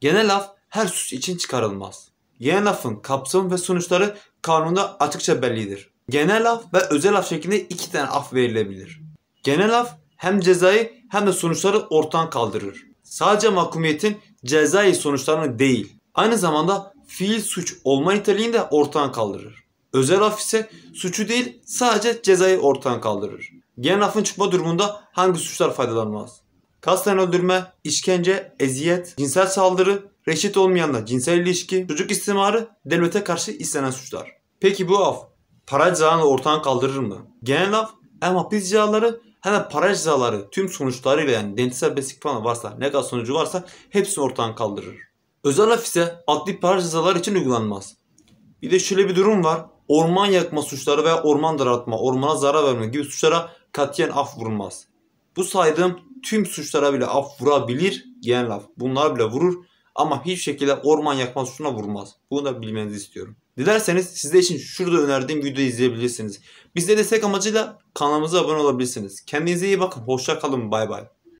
Genel laf her suç için çıkarılmaz. Genel lafın kapsamı ve sonuçları kanunda açıkça bellidir. Genel laf ve özel laf şeklinde iki tane af verilebilir. Genel laf hem cezayı hem de sonuçları ortadan kaldırır. Sadece mahkumiyetin cezai sonuçlarını değil, aynı zamanda fiil suç olma niteliğini de ortadan kaldırır. Özel af ise suçu değil sadece cezayı ortadan kaldırır. Genel affın çıkma durumunda hangi suçlar faydalanmaz? kasten öldürme, işkence, eziyet, cinsel saldırı, reşit olmayanla cinsel ilişki, çocuk istimarı, devlete karşı istenen suçlar. Peki bu af para cezalarını ortadan kaldırır mı? Genel af hem hapis cezaları hem de para cezaları tüm sonuçlarıyla yani dentisel besik falan varsa ne kadar sonucu varsa hepsini ortadan kaldırır. Özel af ise adli para cezaları için uygulanmaz. Bir de şöyle bir durum var. Orman yakma suçları veya orman daraltma, ormana zarar verme gibi suçlara katiyen af vurulmaz. Bu saydığım tüm suçlara bile af vurabilir diyen laf. Bunlar bile vurur ama hiçbir şekilde orman yakma suçuna vurmaz. Bunu da bilmenizi istiyorum. Dilerseniz sizler için şurada önerdiğim videoyu izleyebilirsiniz. Bizde destek amacıyla kanalımıza abone olabilirsiniz. Kendinize iyi bakın. Hoşça kalın. Bay bay.